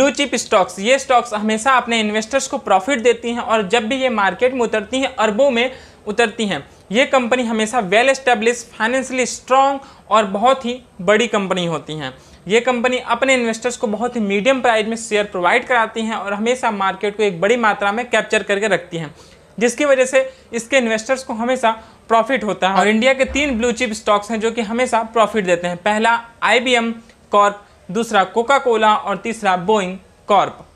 blue chip stocks ये stocks हमेशा अपने इन्वेस्टर्स को प्रॉफिट देती हैं और जब भी ये मार्केट में उतरती हैं अरबों में उतरती हैं ये कंपनी हमेशा वेल एस्टेब्लिश फाइनेंशियली स्ट्रांग और बहुत ही बड़ी कंपनी होती हैं ये कंपनी अपने इन्वेस्टर्स को बहुत ही मीडियम प्राइस में शेयर प्रोवाइड कराती हैं और हमेशा मार्केट को एक बड़ी मात्रा में कैप्चर करके रखती हैं जिसकी वजह से इसके इन्वेस्टर्स को हमेशा प्रॉफिट होता है और इंडिया के तीन ब्लू चिप स्टॉक्स हैं जो कि हमेशा प्रॉफिट देते हैं पहला आई बी कॉर्प दूसरा कोका कोला और तीसरा बोइंग कॉर्प